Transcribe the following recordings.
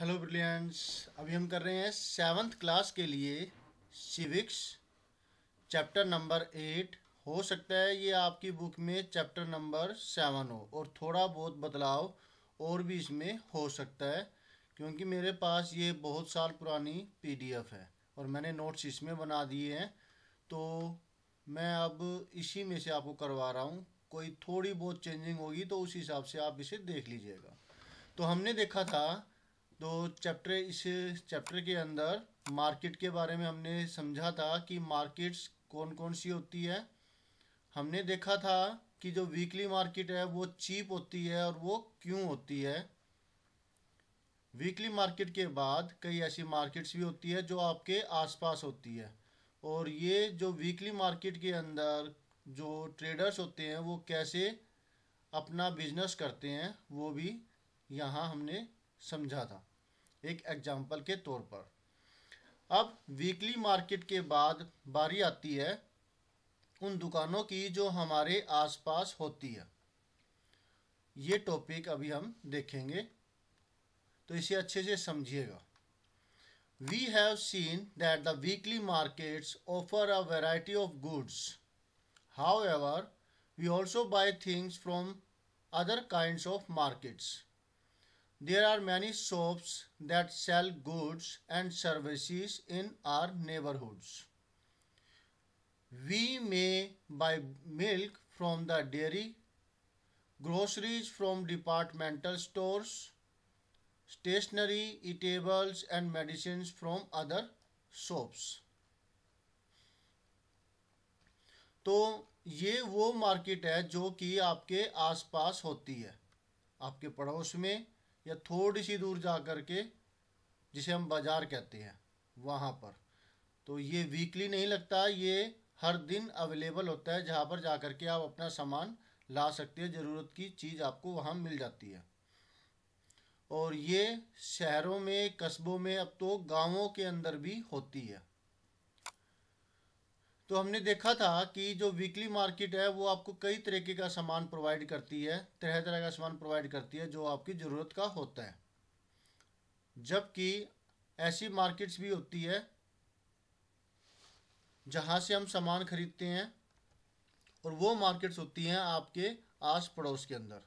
Hello brilliance अभी हम कर रहे हैं सेवन्थ क्लास के लिए सिविक्स चैप्टर नंबर एट हो सकता है ये आपकी बुक में चैप्टर नंबर सेवन हो और थोड़ा बहुत बदलाव और भी इसमें हो सकता है क्योंकि मेरे पास ये बहुत साल पुरानी पीडीएफ है और मैंने नोट्स इसमें बना दिए हैं तो मैं अब इसी में से आपको करवा रहा हूँ कोई थोड़ी बहुत चेंजिंग होगी तो उस हिसाब से आप इसे देख लीजिएगा तो हमने देखा था तो चैप्टर इस चैप्टर के अंदर मार्केट के बारे में हमने समझा था कि मार्केट्स कौन कौन सी होती है हमने देखा था कि जो वीकली मार्केट है वो चीप होती है और वो क्यों होती है वीकली मार्केट के बाद कई ऐसी मार्केट्स भी होती है जो आपके आसपास होती है और ये जो वीकली मार्केट के अंदर जो ट्रेडर्स होते हैं वो कैसे अपना बिजनेस करते हैं वो भी यहाँ हमने समझा था एक एग्जाम्पल के तौर पर अब वीकली मार्केट के बाद बारी आती है उन दुकानों की जो हमारे आसपास होती है ये टॉपिक अभी हम देखेंगे तो इसे अच्छे से समझिएगा we have seen that the weekly markets offer a variety of goods however we also buy things from other kind of markets There are many shops that sell goods and services in our neighborhoods. We may buy milk from the dairy, groceries from departmental stores, stationery, eatables and medicines from other shops. तो ये वो market है जो कि आपके आसपास होती है आपके पड़ोस में या थोड़ी सी दूर जा कर के जिसे हम बाज़ार कहते हैं वहाँ पर तो ये वीकली नहीं लगता ये हर दिन अवेलेबल होता है जहाँ पर जा कर के आप अपना सामान ला सकते हैं ज़रूरत की चीज़ आपको वहाँ मिल जाती है और ये शहरों में कस्बों में अब तो गांवों के अंदर भी होती है तो हमने देखा था कि जो वीकली मार्केट है वो आपको कई तरीके का सामान प्रोवाइड करती है तरह तरह का सामान प्रोवाइड करती है जो आपकी ज़रूरत का होता है जबकि ऐसी मार्केट्स भी होती है जहाँ से हम सामान खरीदते हैं और वो मार्केट्स होती हैं आपके आस पड़ोस के अंदर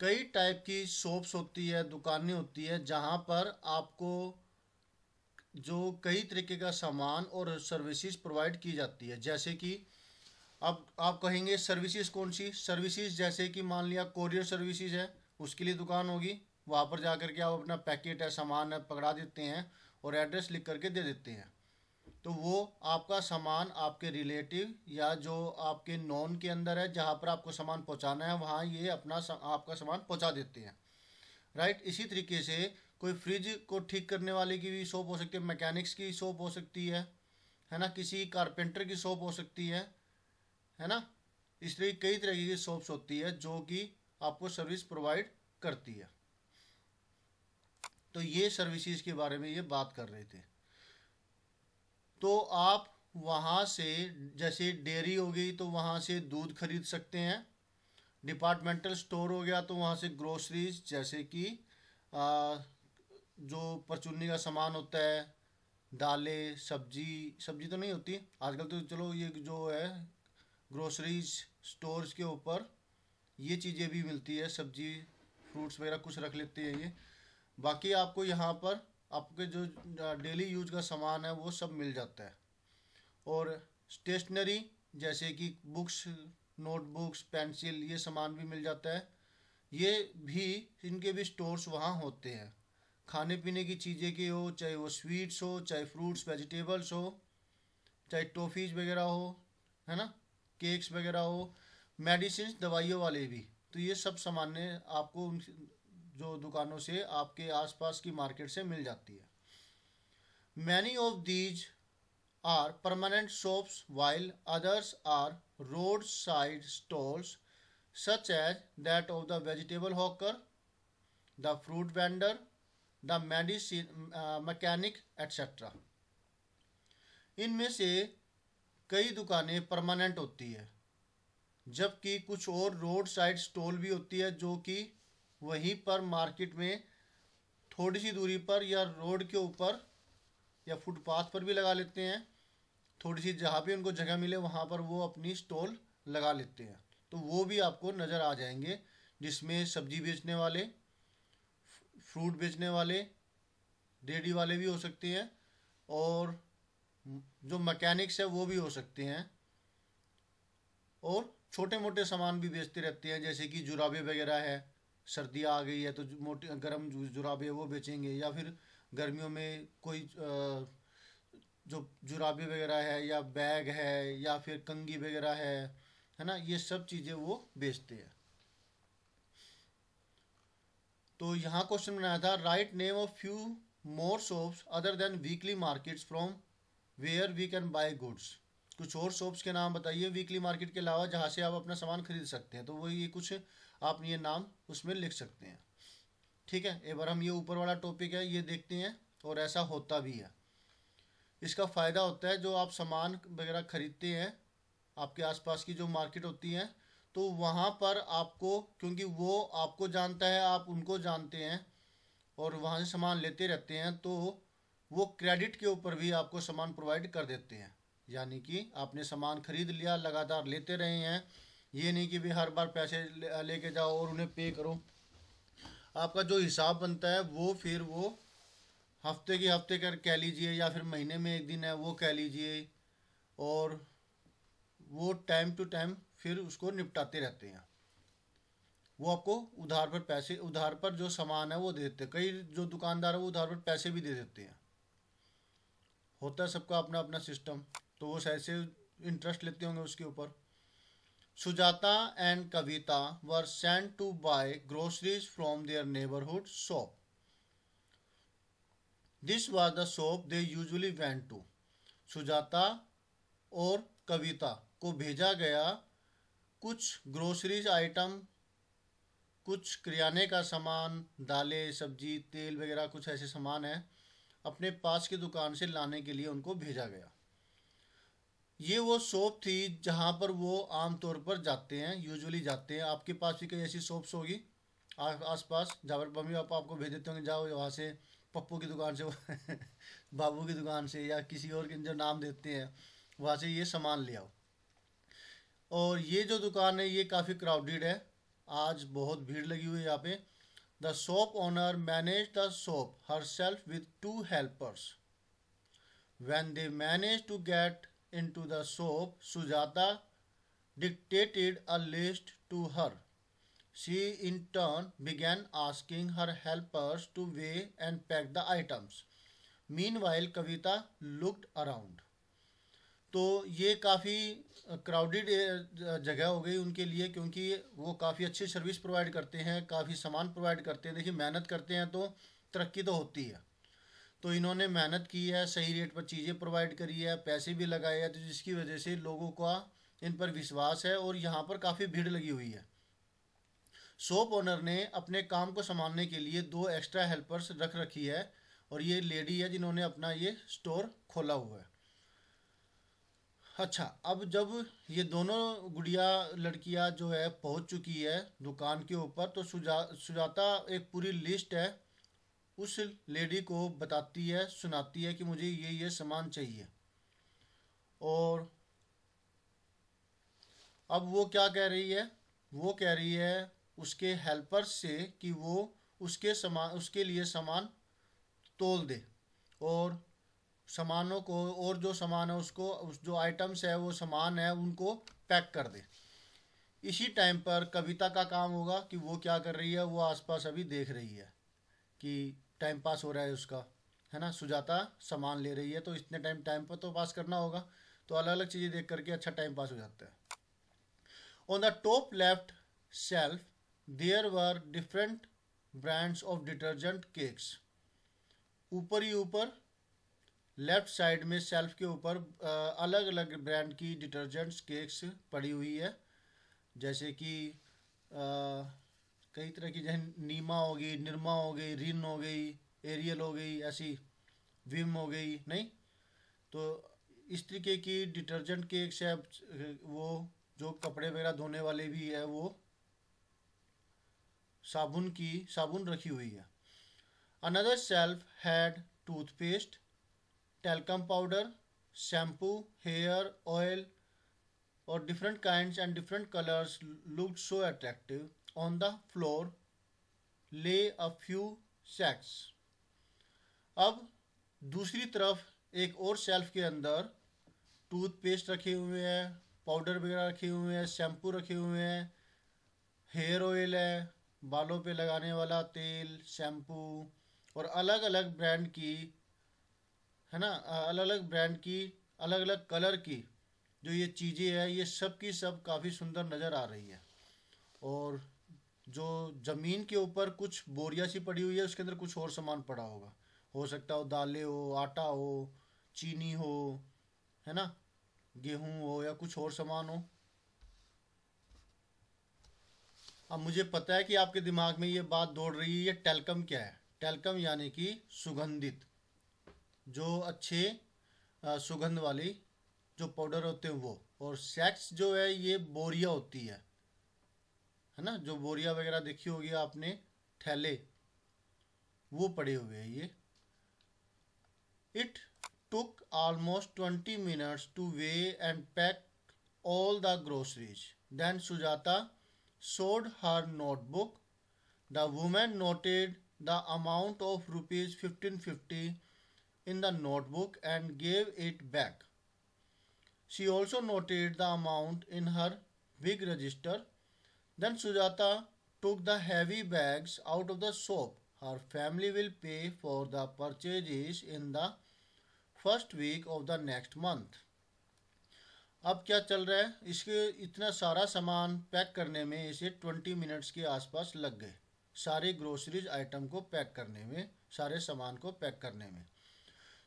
कई टाइप की शॉप्स होती है दुकानें होती है जहाँ पर आपको जो कई तरीके का सामान और सर्विसेज प्रोवाइड की जाती है जैसे कि अब आप कहेंगे सर्विसेज कौन सी सर्विसेज जैसे कि मान लिया कोरियर सर्विसेज है उसके लिए दुकान होगी वहाँ पर जा कर के आप अपना पैकेट है सामान है पकड़ा देते हैं और एड्रेस लिख करके दे देते हैं तो वो आपका सामान आपके रिलेटिव या जो आपके नॉन के अंदर है जहाँ पर आपको सामान पहुँचाना है वहाँ ये अपना आपका सामान पहुँचा देते हैं राइट इसी तरीके से कोई फ्रिज को ठीक करने वाले की भी शॉप हो सकती है मैकेनिक्स की शॉप हो सकती है है ना किसी कारपेंटर की शॉप हो सकती है है ना इस तरह कई तरह की शॉप्स होती है जो कि आपको सर्विस प्रोवाइड करती है तो ये सर्विसेज के बारे में ये बात कर रहे थे तो आप वहाँ से जैसे डेयरी हो गई तो वहाँ से दूध खरीद सकते हैं डिपार्टमेंटल स्टोर हो गया तो वहाँ से ग्रोसरीज जैसे कि जो परचूनी का सामान होता है दालें सब्जी सब्जी तो नहीं होती आजकल तो चलो ये जो है ग्रोसरीज स्टोर्स के ऊपर ये चीज़ें भी मिलती है सब्जी फ्रूट्स वगैरह कुछ रख लेते हैं ये बाकी आपको यहाँ पर आपके जो डेली यूज का सामान है वो सब मिल जाता है और स्टेशनरी जैसे कि बुक्स नोटबुक्स पेंसिल ये सामान भी मिल जाता है ये भी इनके भी स्टोर्स वहाँ होते हैं खाने पीने की चीज़ें की हो चाहे वो स्वीट्स हो चाहे फ्रूट्स वेजिटेबल्स हो चाहे टॉफ़ीज़ वगैरह हो है ना केक्स वगैरह हो मेडिसिन दवाइयों वाले भी तो ये सब सामान्य आपको उन जो दुकानों से आपके आसपास की मार्केट से मिल जाती है many of these are permanent shops while others are roadside stalls such as that of the vegetable hawker the fruit vendor the medicine mechanic etcetera इनमें से कई दुकानें परमानेंट होती है जबकि कुछ और रोड साइड स्टॉल भी होती है जो कि वहीं पर मार्केट में थोड़ी सी दूरी पर या रोड के ऊपर या फुटपाथ पर भी लगा लेते हैं थोड़ी सी जहाँ भी उनको जगह मिले वहाँ पर वो अपनी स्टॉल लगा लेते हैं तो वो भी आपको नज़र आ जाएंगे जिसमें सब्जी बेचने वाले फ्रूट बेचने वाले डेडी वाले भी हो सकते हैं और जो मकैनिक्स है वो भी हो सकते हैं और छोटे मोटे सामान भी बेचते रहते हैं जैसे कि जुराबे वगैरह है सर्दियाँ आ गई है तो मोटे गर्म जुराबे वो बेचेंगे या फिर गर्मियों में कोई जो जुराबे वगैरह है या बैग है या फिर कंगी वगैरह है है ना ये सब चीज़ें वो बेचते हैं तो यहाँ क्वेश्चन बनाया था write name of few more shops other than weekly markets from where we can buy goods कुछ और शॉप्स के नाम बताइए वीकली मार्केट के अलावा जहाँ से आप अपना सामान खरीद सकते हैं तो वो ये कुछ आप ये नाम उसमें लिख सकते हैं ठीक है एक बार हम ये ऊपर वाला टॉपिक है ये देखते हैं और ऐसा होता भी है इसका फ़ायदा होता है जो आप सामान वगैरह खरीदते हैं आपके आसपास की जो मार्केट होती है तो वहाँ पर आपको क्योंकि वो आपको जानता है आप उनको जानते हैं और वहाँ से सामान लेते रहते हैं तो वो क्रेडिट के ऊपर भी आपको सामान प्रोवाइड कर देते हैं यानी कि आपने सामान खरीद लिया लगातार लेते रहे हैं ये नहीं कि भी हर बार पैसे लेके जाओ और उन्हें पे करो आपका जो हिसाब बनता है वो फिर वो हफ्ते के हफ्ते कर कह लीजिए या फिर महीने में एक दिन है वो कह लीजिए और वो टाइम टू टाइम फिर उसको निपटाते रहते हैं वो आपको उधार पर पैसे उधार पर जो सामान है वो दे देते हैं कई जो दुकानदार है वो उधार पर पैसे भी दे देते हैं होता है सबका अपना अपना सिस्टम तो वो शायद से इंटरेस्ट लेते होंगे उसके ऊपर Sujata and Kavita were sent to buy groceries from their neighbourhood shop this was the shop they usually went to Sujata और कविता को भेजा गया कुछ ग्रोसरीज आइटम कुछ किराने का सामान दालें सब्जी तेल वगैरह कुछ ऐसे सामान हैं अपने पास की दुकान से लाने के लिए उनको भेजा गया ये वो शॉप थी जहाँ पर वो आम तौर पर जाते हैं यूजुअली जाते हैं आपके पास भी कई ऐसी शॉप्स होगी आस पास जहाँ पर मम्मी पापा आपको भेज देते होंगे जाओ वहाँ से पप्पू की दुकान से बाबू की दुकान से या किसी और के जो नाम देते हैं वहाँ से ये सामान ले आओ और ये जो दुकान है ये काफ़ी क्राउडेड है आज बहुत भीड़ लगी हुई है यहाँ पे the shop owner manage the shop herself with two helpers when they manage to get into the shop Sujata dictated a list to her she in turn began asking her helpers to weigh and pack the items meanwhile Kavita looked around तो ये काफ़ी crowded जगह हो गई उनके लिए क्योंकि वो काफ़ी अच्छी सर्विस प्रोवाइड करते हैं काफ़ी सामान प्रोवाइड करते हैं देखिए मेहनत करते हैं तो तरक्की तो होती है तो इन्होंने मेहनत की है सही रेट पर चीज़ें प्रोवाइड करी है पैसे भी लगाए हैं तो जिसकी वजह से लोगों का इन पर विश्वास है और यहाँ पर काफ़ी भीड़ लगी हुई है सोप ओनर ने अपने काम को संभालने के लिए दो एक्स्ट्रा हेल्पर्स रख रखी है और ये लेडी है जिन्होंने अपना ये स्टोर खोला हुआ है अच्छा अब जब ये दोनों गुड़िया लड़कियां जो है पहुंच चुकी है दुकान के ऊपर तो सुजा सुजाता एक पूरी लिस्ट है उस लेडी को बताती है सुनाती है कि मुझे ये ये सामान चाहिए और अब वो क्या कह रही है वो कह रही है उसके हेल्पर से कि वो उसके सामान उसके लिए सामान तोल दे और सामानों को और जो सामान है उसको उस जो आइटम्स है वो सामान है उनको पैक कर दे इसी टाइम पर कविता का काम होगा कि वो क्या कर रही है वो आसपास अभी देख रही है कि टाइम पास हो रहा है उसका है ना सुजाता सामान ले रही है तो इतने टाइम टाइम पर तो पास करना होगा तो अलग अलग चीज़ें देख करके अच्छा टाइम पास हो जाता है on the top left shelf there were different brands of detergent cakes ऊपर ही ऊपर लेफ्ट साइड में सेल्फ के ऊपर अलग अलग ब्रांड की डिटर्जेंट्स केक्स पड़ी हुई है जैसे कि कई तरह की जैसे नीमा हो गई निरमा हो गई रिन हो गई एरियल हो गई ऐसी विम हो गई नहीं तो इस तरीके की डिटर्जेंट केक्स है वो जो कपड़े वगैरह धोने वाले भी है वो साबुन की साबुन रखी हुई है another shelf had toothpaste talcum powder shampoo hair oil और different kind and different colours look so attractive on the floor lay a few sex अब दूसरी तरफ एक और शेल्फ के अंदर टूथपेस्ट रखे हुए हैं पाउडर वगैरह रखे हुए हैं शैम्पू रखे हुए हैं हेयर ऑयल है बालों पे लगाने वाला तेल शैम्पू और अलग अलग ब्रांड की है ना अलग अलग ब्रांड की अलग अलग कलर की जो ये चीज़ें हैं ये सब की सब काफ़ी सुंदर नज़र आ रही है और जो ज़मीन के ऊपर कुछ बोरिया सी पड़ी हुई है उसके अंदर कुछ और सामान पड़ा होगा हो सकता हो दालें हो आटा हो चीनी हो है ना गेहूं हो या कुछ और सामान हो अब मुझे पता है कि आपके दिमाग में ये बात दौड़ रही है ये टेलकम क्या है टेलकम यानी कि सुगंधित जो अच्छे सुगंध वाली जो पाउडर होते हैं वो और सेक्स जो है ये बोरिया होती है है ना जो बोरिया वगैरह देखी होगी आपने थैले वो पड़े हुए हैं ये it took almost twenty minutes to weigh and pack all the groceries then Sujata showed her notebook the woman noted the amount of rupees fifteen fifty in the notebook and gave it back. She also noted the amount in her big register. Then Sujata took the heavy bags out of the shop. Her family will pay for the purchases in the first week of the next month अब क्या चल रहा है इसके इतना सारा सामान pack करने में इसे ट्वेंटी मिनट्स के आसपास लग गए सारे ग्रोसरीज आइटम को पैक करने में सारे सामान को पैक करने में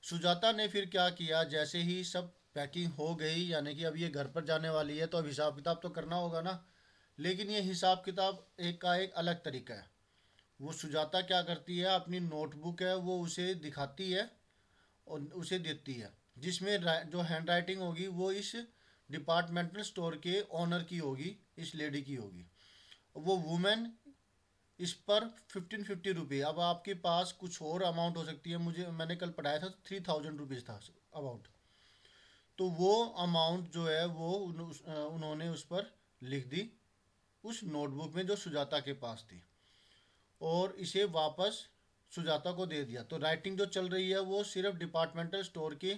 सुजाता ने फिर क्या किया जैसे ही सब पैकिंग हो गई यानी कि अब ये घर पर जाने वाली है तो अब हिसाब किताब तो करना होगा ना लेकिन ये हिसाब किताब एक का एक अलग तरीका है वो सुजाता क्या करती है अपनी नोटबुक है वो उसे दिखाती है और उसे देती है जिसमें जो हैंड राइटिंग होगी वो इस डिपार्टमेंटल स्टोर के ऑनर की होगी इस लेडी की होगी वो वुमेन इस पर फिफ्टीन फिफ्टी रुपी अब आपके पास कुछ और अमाउंट हो सकती है मुझे मैंने कल पढ़ाया था थ्री थाउजेंड रुपीज़ था अमाउंट तो वो अमाउंट जो है वो उन्होंने उस पर लिख दी उस नोटबुक में जो सुजाता के पास थी और इसे वापस सुजाता को दे दिया तो राइटिंग जो चल रही है वो सिर्फ डिपार्टमेंटल स्टोर के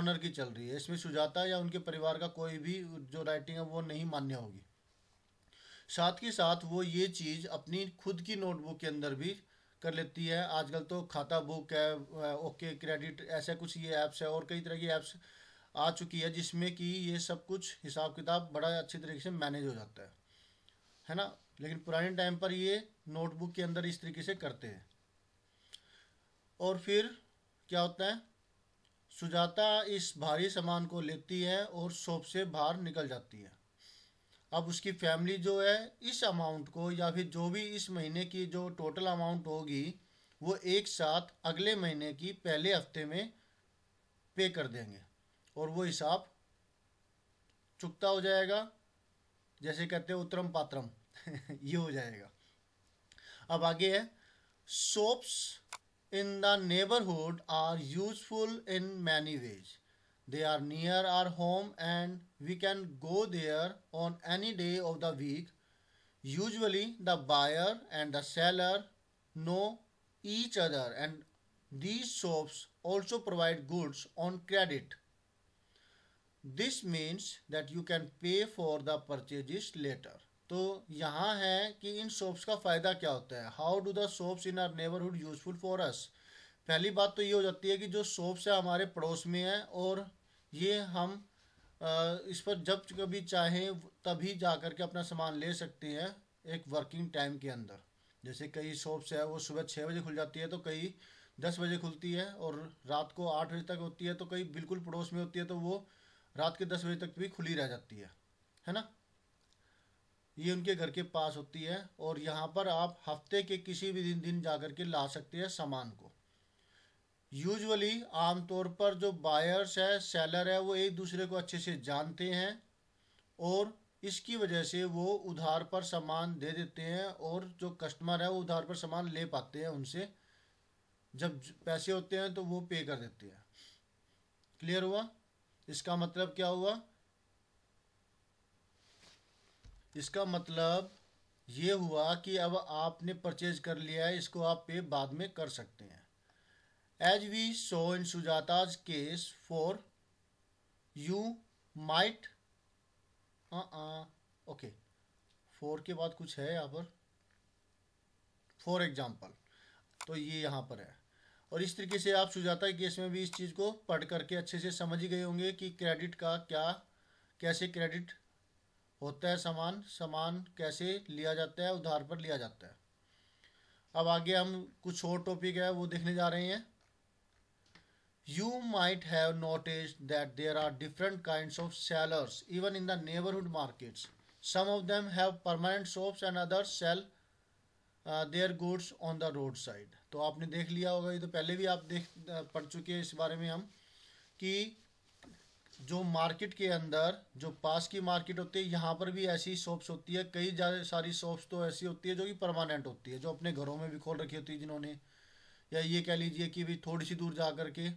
ऑनर की चल रही है इसमें सुजाता या उनके परिवार का कोई भी जो राइटिंग है वो नहीं मान्य होगी साथ ही साथ वो ये चीज़ अपनी खुद की नोटबुक के अंदर भी कर लेती है आजकल तो खाता बुक है ओके क्रेडिट ऐसे कुछ ये ऐप्स है और कई तरह की ऐप्स आ चुकी है जिसमें कि ये सब कुछ हिसाब किताब बड़ा अच्छी तरीके से मैनेज हो जाता है है ना लेकिन पुराने टाइम पर ये नोटबुक के अंदर इस तरीके से करते हैं और फिर क्या होता है सुजाता इस भारी सामान को लेती है और शॉप से बाहर निकल जाती है अब उसकी फैमिली जो है इस अमाउंट को या फिर जो भी इस महीने की जो टोटल अमाउंट होगी वो एक साथ अगले महीने की पहले हफ्ते में पे कर देंगे और वो हिसाब चुकता हो जाएगा जैसे कहते हैं उत्तरम पात्रम ये हो जाएगा अब आगे है shops in the neighbourhood are useful in many ways They are near our home and we can go there on any day of the week. Usually the buyer and the seller know each other and these shops also provide goods on credit. This means that you can pay for the purchases later. तो यहाँ है कि इन shops का फ़ायदा क्या होता है how do the shops in our neighbourhood useful for us पहली बात तो ये हो जाती है कि जो शॉप्स है हमारे पड़ोस में है और ये हम इस पर जब कभी चाहें तभी जा कर के अपना सामान ले सकते हैं एक वर्किंग टाइम के अंदर जैसे कई शॉप्स है वो सुबह छः बजे खुल जाती है तो कई दस बजे खुलती है और रात को आठ बजे तक होती है तो कई बिल्कुल पड़ोस में होती है तो वो रात के दस बजे तक भी खुली रह जाती है है ना ये उनके घर के पास होती है और यहाँ पर आप हफ्ते के किसी भी दिन दिन जा कर के ला सकते हैं सामान को यूजुअली आमतौर पर जो बायर्स है सेलर है वो एक दूसरे को अच्छे से जानते हैं और इसकी वजह से वो उधार पर सामान दे देते हैं और जो कस्टमर है वो उधार पर सामान ले पाते हैं उनसे जब पैसे होते हैं तो वो पे कर देते हैं क्लियर हुआ इसका मतलब क्या हुआ इसका मतलब ये हुआ कि अब आपने परचेज कर लिया है इसको आप पे बाद में कर सकते हैं as we saw in Sujata's case for you might okay four के बाद कुछ है यहाँ पर फॉर एग्जाम्पल तो ये यहाँ पर है और इस तरीके से आप सुजाता केस में भी इस चीज़ को पढ़ करके अच्छे से समझ ही गए होंगे कि क्रेडिट का क्या कैसे क्रेडिट होता है सामान सामान कैसे लिया जाता है उधार पर लिया जाता है अब आगे हम कुछ और टॉपिक है वो देखने जा रहे हैं you might have noticed that there are different kinds of sellers even in the neighborhood markets some of them have permanent shops and others sell their goods on the roadside तो आपने देख लिया होगा ये तो पहले भी आप देख पढ़ चुके हैं इस बारे में हम कि जो मार्केट के अंदर जो पास की मार्केट होती है यहाँ पर भी ऐसी शॉप्स होती है कई सारी शॉप्स तो ऐसी होती है जो कि परमानेंट होती है जो अपने घरों में भी खोल रखी होती है जिन्होंने या ये कह लीजिए कि भी थोड़ी सी दूर जा कर के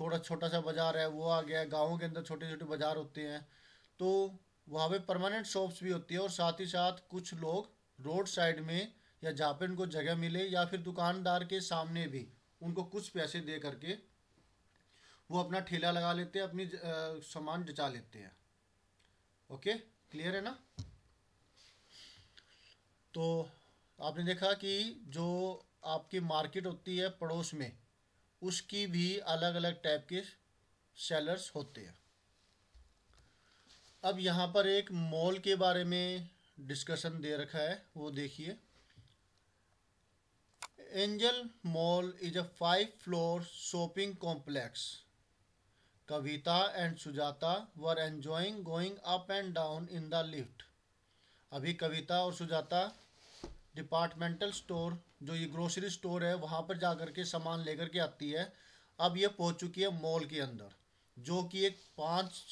थोड़ा छोटा सा बाज़ार है वो आ गया गाँव के अंदर छोटे छोटे बाज़ार होते हैं तो वहाँ पे परमानेंट शॉप्स भी होती है और साथ ही साथ कुछ लोग रोड साइड में या जहाँ पे उनको जगह मिले या फिर दुकानदार के सामने भी उनको कुछ पैसे दे करके वो अपना ठेला लगा लेते हैं अपनी सामान जचा लेते हैं ओके क्लियर है ना तो आपने देखा कि जो आपकी मार्केट होती है पड़ोस में उसकी भी अलग अलग टाइप के सेलर्स होते हैं अब यहाँ पर एक मॉल के बारे में डिस्कशन दे रखा है वो देखिए Angel Mall is a five floor shopping complex Kavita and Sujata were enjoying going up and down in the lift अभी कविता और सुजाता डिपार्टमेंटल स्टोर जो ये ग्रोसरी स्टोर है वहाँ पर जा कर के सामान लेकर के आती है अब ये पहुँच चुकी है मॉल के अंदर जो कि एक पाँच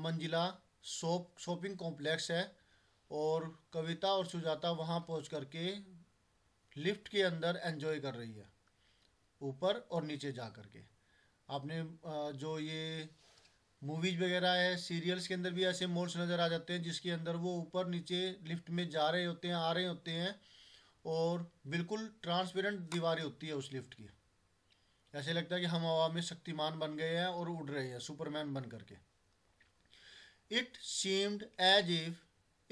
मंजिला शॉप शॉपिंग कॉम्प्लेक्स है और कविता और सुजाता वहाँ पहुँच करके लिफ्ट के अंदर एंजॉय कर रही है ऊपर और नीचे जा कर के आपने जो ये मूवीज वगैरह है सीरियल्स के अंदर भी ऐसे मोड्स नज़र आ जाते हैं जिसके अंदर वो ऊपर नीचे लिफ्ट में जा रहे होते हैं आ रहे होते हैं और बिल्कुल ट्रांसपेरेंट दीवारें होती है उस लिफ्ट की ऐसे लगता है कि हम हवा में शक्तिमान बन गए हैं और उड़ रहे हैं सुपरमैन बन करके it seemed as if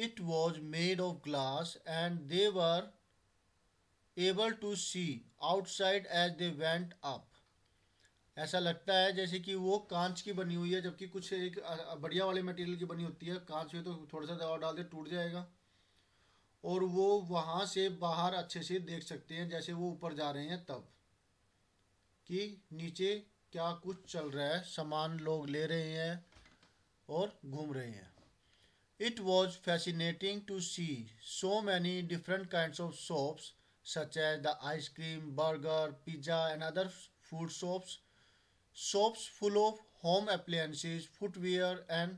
it was made of glass and they were able to see outside as they went up ऐसा लगता है जैसे कि वो कांच की बनी हुई है जबकि कुछ एक बढ़िया वाले मटेरियल की बनी होती है कांच में तो थोड़ा सा दवा डाल दे टूट जाएगा और वो वहाँ से बाहर अच्छे से देख सकते हैं जैसे वो ऊपर जा रहे हैं तब कि नीचे क्या कुछ चल रहा है सामान लोग ले रहे हैं और घूम रहे हैं it was fascinating to see so many different kind of shops such as the ice cream burger pizza and other food shops shops full of home appliances, footwear and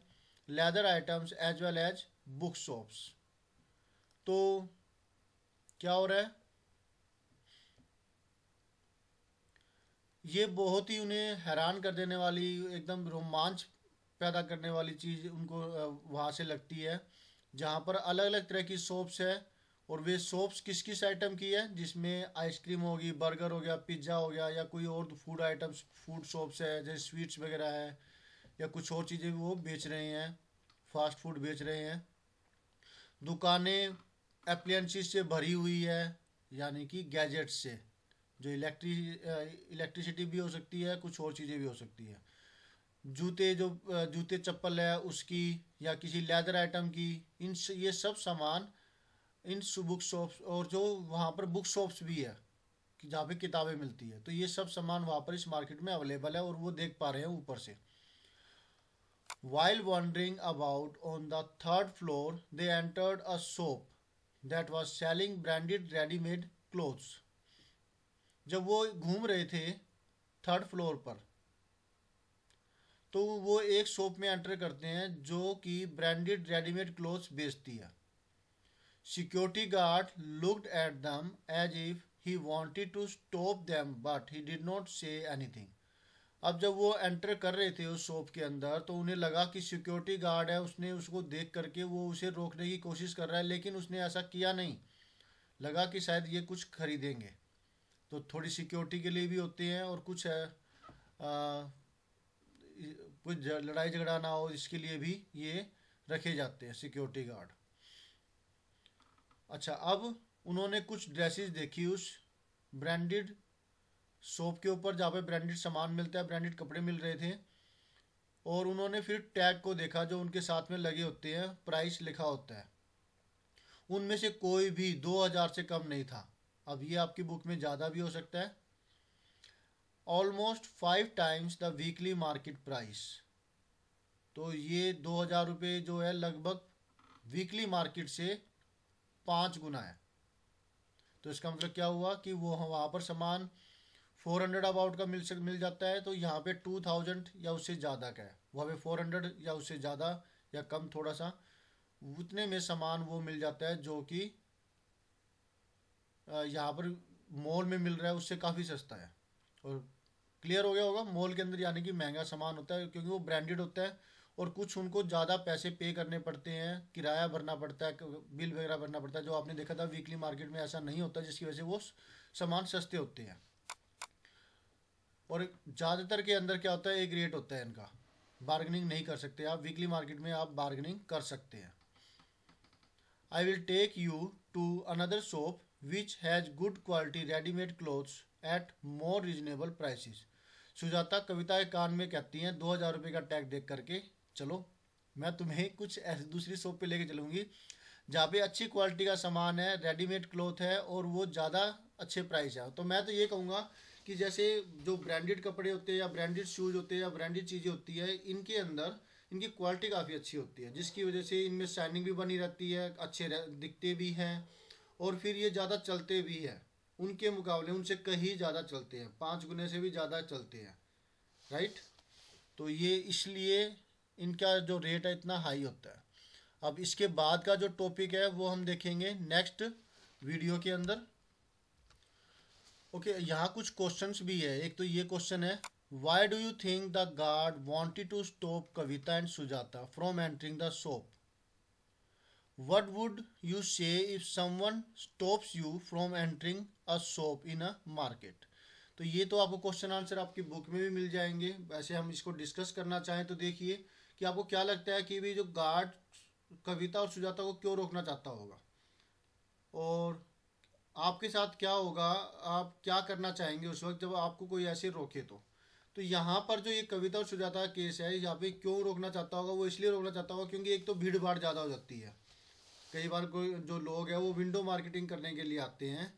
leather items as well as book shops. तो क्या हो रहा है ये बहुत ही उन्हें हैरान कर देने वाली एकदम रोमांच पैदा करने वाली चीज़ उनको वहां से लगती है जहां पर अलग अलग तरह की शॉप्स है और वे शॉप्स किस किस आइटम की है जिसमें आइसक्रीम होगी बर्गर हो गया पिज्ज़ा हो गया या कोई और फूड आइटम्स फूड शॉप्स है जैसे स्वीट्स वगैरह है या कुछ और चीज़ें वो बेच रहे हैं फास्ट फूड बेच रहे हैं दुकानें एप्लियंसिस से भरी हुई है यानी कि गैजेट्स से जो इलेक्ट्री इलेक्ट्रिसिटी भी हो सकती है कुछ और चीज़ें भी हो सकती है जूते जो जूते चप्पल है उसकी या किसी लेदर आइटम की इन ये सब सामान इन बुक शॉप्स और जो वहाँ पर बुक शॉप्स भी है कि जहाँ पे किताबें मिलती है तो ये सब सामान वहाँ पर इस मार्केट में अवेलेबल है और वो देख पा रहे हैं ऊपर से while wandering about on the third floor they entered a shop that was selling branded readymade clothes जब वो घूम रहे थे थर्ड फ्लोर पर तो वो एक शॉप में एंटर करते हैं जो कि ब्रांडेड रेडीमेड क्लोथ्स बेचती है Security guard looked at them as if he wanted to stop them but he did not say anything. अब जब वो एंटर कर रहे थे उस शॉप के अंदर तो उन्हें लगा कि सिक्योरिटी गार्ड है उसने उसको देख करके वो उसे रोकने की कोशिश कर रहा है लेकिन उसने ऐसा किया नहीं लगा कि शायद ये कुछ खरीदेंगे तो थोड़ी सिक्योरिटी के लिए भी होते हैं और कुछ है आ, कुछ लड़ाई झगड़ा ना हो इसके लिए भी ये रखे जाते हैं सिक्योरिटी गार्ड अच्छा अब उन्होंने कुछ ड्रेसेस देखी उस ब्रांडेड शॉप के ऊपर जहाँ पे ब्रांडेड सामान मिलता है ब्रांडेड कपड़े मिल रहे थे और उन्होंने फिर टैग को देखा जो उनके साथ में लगे होते हैं प्राइस लिखा होता है उनमें से कोई भी दो हज़ार से कम नहीं था अब ये आपकी बुक में ज़्यादा भी हो सकता है almost five times the weekly market price तो ये दो हज़ार रुपये जो है लगभग वीकली मार्केट से पांच गुना है तो इसका मतलब क्या हुआ कि वो वहां पर सामान फोर हंड्रेड अबाउट का मिल मिल जाता है तो यहाँ पे टू थाउजेंड या उससे ज़्यादा का है वहाँ पे फोर हंड्रेड या उससे ज़्यादा या कम थोड़ा सा उतने में सामान वो मिल जाता है जो कि यहाँ पर मॉल में मिल रहा है उससे काफ़ी सस्ता है और क्लियर हो गया होगा मॉल के अंदर यानी कि महंगा सामान होता है क्योंकि वो ब्रांडेड होता है और कुछ उनको ज़्यादा पैसे पे करने पड़ते हैं किराया भरना पड़ता है बिल वगैरह भरना पड़ता है जो आपने देखा था वीकली मार्केट में ऐसा नहीं होता जिसकी वजह से वो सामान सस्ते होते हैं और ज़्यादातर के अंदर क्या होता है एक रेट होता है इनका बार्गनिंग नहीं कर सकते आप वीकली मार्केट में आप बार्गनिंग कर सकते हैं I will take you to another shop which has good quality readymade clothes at more reasonable prices Sujata Kavita कान में कहती हैं दो हज़ार रुपये का टैग देख करके चलो मैं तुम्हें कुछ ऐसी दूसरी शॉप पे लेके चलूँगी जहाँ पे अच्छी क्वालिटी का सामान है रेडीमेड क्लॉथ है और वो ज़्यादा अच्छे प्राइस है तो मैं तो ये कहूँगा कि जैसे जो ब्रांडेड कपड़े होते हैं या ब्रांडेड शूज़ होते हैं या ब्रांडेड चीज़ें होती है इनके अंदर इनकी क्वालिटी काफ़ी अच्छी होती है जिसकी वजह से इनमें शाइनिंग भी बनी रहती है अच्छे दिखते भी हैं और फिर ये ज़्यादा चलते भी हैं उनके मुकाबले उनसे कहीं ज़्यादा चलते हैं पाँच गुने से भी ज़्यादा चलते हैं राइट तो ये इसलिए इनका जो रेट है इतना हाई होता है अब इसके बाद का जो टॉपिक है वो हम देखेंगे नेक्स्ट वीडियो के अंदर ओके okay, यहाँ कुछ क्वेश्चंस भी है एक तो ये क्वेश्चन है why do you think the guard wanted to stop Kavita and Sujata from entering the shop what would you say if someone stops you from entering a shop in a market तो ये तो आपको क्वेश्चन आंसर आपकी book में भी मिल जाएंगे वैसे हम इसको डिस्कस करना चाहें तो देखिए कि आपको क्या लगता है कि भी जो गार्ड कविता और सुजाता को क्यों रोकना चाहता होगा और आपके साथ क्या होगा आप क्या करना चाहेंगे उस वक्त जब आपको कोई ऐसे रोके तो तो यहाँ पर जो ये कविता और सुजाता का केस है यहाँ पे क्यों रोकना चाहता होगा वो इसलिए रोकना चाहता होगा क्योंकि एक तो भीड़ भाड़ ज़्यादा हो जाती है कई बार कोई जो लोग हैं वो विंडो मार्केटिंग करने के लिए आते हैं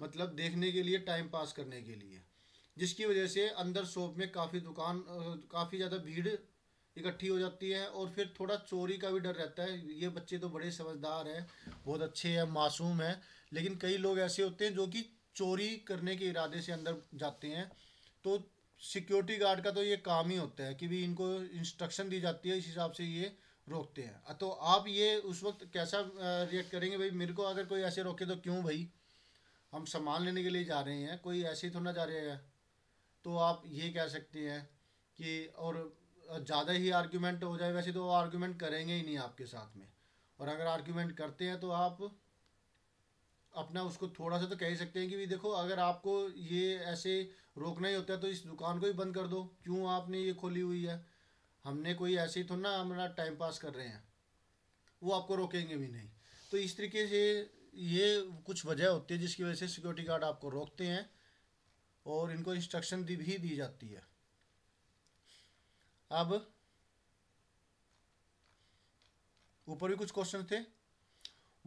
मतलब देखने के लिए टाइम पास करने के लिए जिसकी वजह से अंदर शॉप में काफ़ी दुकान काफ़ी ज़्यादा भीड़ इकट्ठी हो जाती है और फिर थोड़ा चोरी का भी डर रहता है ये बच्चे तो बड़े समझदार हैं बहुत अच्छे हैं मासूम हैं लेकिन कई लोग ऐसे होते हैं जो कि चोरी करने के इरादे से अंदर जाते हैं तो सिक्योरिटी गार्ड का तो ये काम ही होता है कि भी इनको इंस्ट्रक्शन दी जाती है इस हिसाब से ये रोकते हैं तो आप ये उस वक्त कैसा रिएक्ट करेंगे भाई मेरे को अगर कोई ऐसे रोके तो क्यों भाई हम सामान लेने के लिए जा रहे हैं कोई ऐसे ही थोड़ा जा रहे हैं तो आप ये कह सकते हैं कि और ज़्यादा ही आर्ग्यूमेंट हो जाए वैसे तो वो आर्ग्यूमेंट करेंगे ही नहीं आपके साथ में और अगर आर्ग्यूमेंट करते हैं तो आप अपना उसको थोड़ा सा तो कह ही सकते हैं कि भी देखो अगर आपको ये ऐसे रोकना ही होता है तो इस दुकान को ही बंद कर दो क्यों आपने ये खोली हुई है हमने कोई ऐसे ही थोड़ा ना हमारा टाइम पास कर रहे हैं वो आपको रोकेंगे भी नहीं तो इस तरीके से ये कुछ वजह होती है जिसकी वजह से सिक्योरिटी गार्ड आपको रोकते हैं और इनको इंस्ट्रक्शन भी दी जाती है अब ऊपर भी कुछ क्वेश्चन थे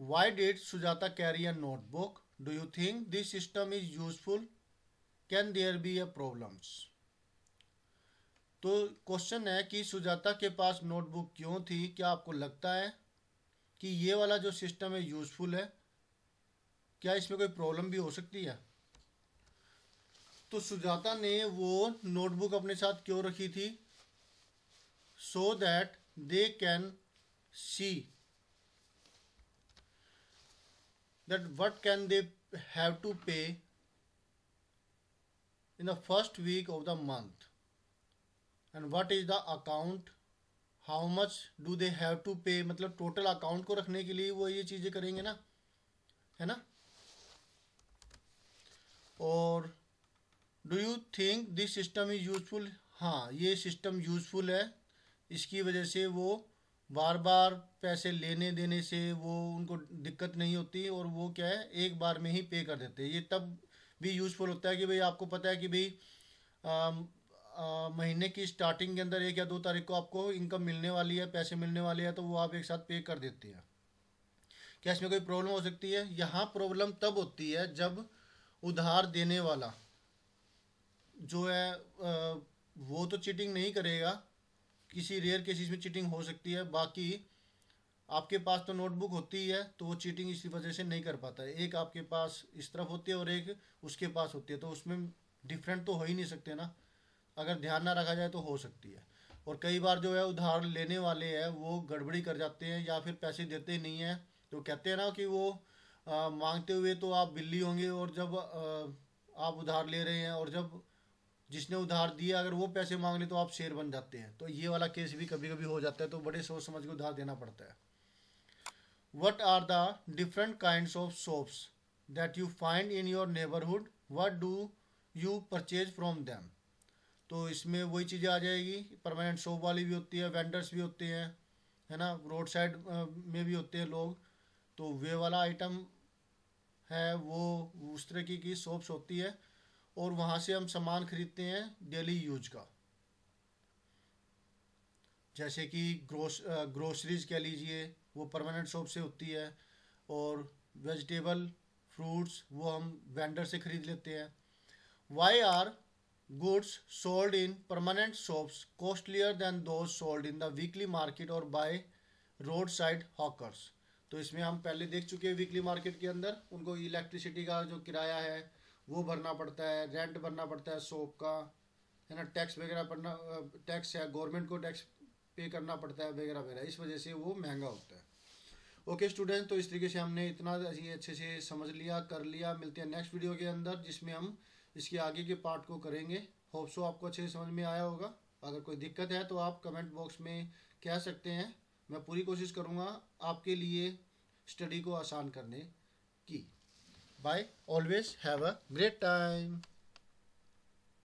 why did Sujata carry a notebook do you think this system is useful can there be a problems तो क्वेश्चन है कि सुजाता के पास नोटबुक क्यों थी क्या आपको लगता है कि ये वाला जो सिस्टम है यूजफुल है क्या इसमें कोई प्रॉब्लम भी हो सकती है तो सुजाता ने वो नोटबुक अपने साथ क्यों रखी थी so that they can see that what can they have to pay in the first week of the month and what is the account how much do they have to pay मतलब total account को रखने के लिए वो ये चीज़ें करेंगे ना है ना और do you think this system is useful हाँ ये सिस्टम यूजफुल है इसकी वजह से वो बार बार पैसे लेने देने से वो उनको दिक्कत नहीं होती और वो क्या है एक बार में ही पे कर देते हैं ये तब भी यूज़फुल होता है कि भाई आपको पता है कि भाई महीने की स्टार्टिंग के अंदर एक या दो तारीख को आपको इनकम मिलने वाली है पैसे मिलने वाले हैं तो वो आप एक साथ पे कर देते हैं क्या इसमें कोई प्रॉब्लम हो सकती है यहाँ प्रॉब्लम तब होती है जब उधार देने वाला जो है वो तो चीटिंग नहीं करेगा किसी रेयर केसेस में चीटिंग हो सकती है बाकी आपके पास तो नोटबुक होती ही है तो वो चीटिंग इसी वजह से नहीं कर पाता है एक आपके पास इस तरफ होती है और एक उसके पास होती है तो उसमें डिफरेंट तो हो ही नहीं सकते ना अगर ध्यान ना रखा जाए तो हो सकती है और कई बार जो है उधार लेने वाले हैं वो गड़बड़ी कर जाते हैं या फिर पैसे देते नहीं हैं तो कहते हैं ना कि वो आ, मांगते हुए तो आप बिल्ली होंगे और जब आ, आप उधार ले रहे हैं और जब जिसने उधार दिया अगर वो पैसे मांग ले तो आप शेर बन जाते हैं तो ये वाला केस भी कभी कभी हो जाता है तो बड़े सोच समझ के उधार देना पड़ता है what are the different kind of shops that you find in your neighbourhood what do you purchase from them तो इसमें वही चीज़ें आ जाएगी परमानेंट शॉप वाली भी होती है वेंडर्स भी होते हैं है ना रोड साइड में भी होते हैं लोग तो वे वाला आइटम है वो उस तरह की शॉप्स होती है और वहां से हम सामान खरीदते हैं डेली यूज का जैसे कि ग्रोस ग्रोसरीज कह लीजिए वो परमानेंट शॉप से होती है और वेजिटेबल फ्रूट्स वो हम वेंडर से ख़रीद लेते हैं why are goods sold in permanent shops costlier than those sold in the weekly market और बाय रोड साइड हॉकर्स तो इसमें हम पहले देख चुके हैं वीकली मार्केट के अंदर उनको इलेक्ट्रिसिटी का जो किराया है वो भरना पड़ता है रेंट भरना पड़ता है सोप का है ना टैक्स वगैरह भरना टैक्स है गवर्नमेंट को टैक्स पे करना पड़ता है वगैरह वगैरह इस वजह से वो महंगा होता है ओके स्टूडेंट तो इस तरीके से हमने इतना ये अच्छे से समझ लिया कर लिया मिलते हैं नेक्स्ट वीडियो के अंदर जिसमें हम इसके आगे के पार्ट को करेंगे होप सो आपको अच्छे से समझ में आया होगा अगर कोई दिक्कत है तो आप कमेंट बॉक्स में कह सकते हैं मैं पूरी कोशिश करूँगा आपके लिए स्टडी को आसान करने की Bye. Always have a great time.